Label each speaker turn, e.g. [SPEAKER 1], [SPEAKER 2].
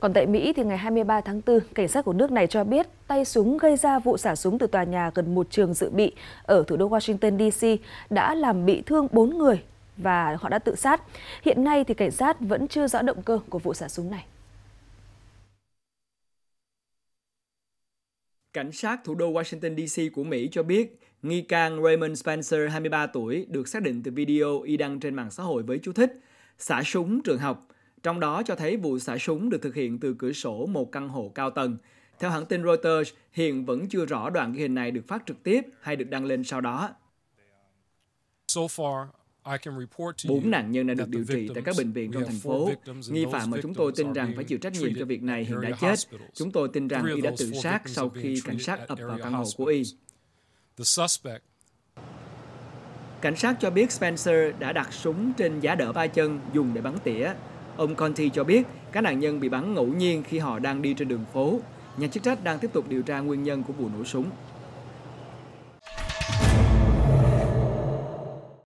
[SPEAKER 1] Còn tại Mỹ thì ngày 23 tháng 4, cảnh sát của nước này cho biết tay súng gây ra vụ xả súng từ tòa nhà gần một trường dự bị ở thủ đô Washington DC đã làm bị thương 4 người và họ đã tự sát. Hiện nay thì cảnh sát vẫn chưa rõ động cơ của vụ xả súng này.
[SPEAKER 2] Cảnh sát thủ đô Washington DC của Mỹ cho biết nghi can Raymond Spencer 23 tuổi được xác định từ video y đăng trên mạng xã hội với chú thích xả súng trường học trong đó cho thấy vụ xả súng được thực hiện từ cửa sổ một căn hộ cao tầng. Theo hãng tin Reuters, hiện vẫn chưa rõ đoạn ghi hình này được phát trực tiếp hay được đăng lên sau đó. Bốn nạn nhân đã được điều trị tại các bệnh viện trong thành phố. Nghi phạm mà chúng tôi tin rằng phải chịu trách nhiệm cho việc này hiện đã chết. Chúng tôi tin rằng y đã tự sát sau khi cảnh sát ập vào căn hộ của y. Cảnh sát cho biết Spencer đã đặt súng trên giá đỡ ba chân dùng để bắn tỉa. Ông Conti cho biết các nạn nhân bị bắn ngẫu nhiên khi họ đang đi trên đường phố. Nhà chức trách đang tiếp tục điều tra nguyên nhân của vụ nổ súng.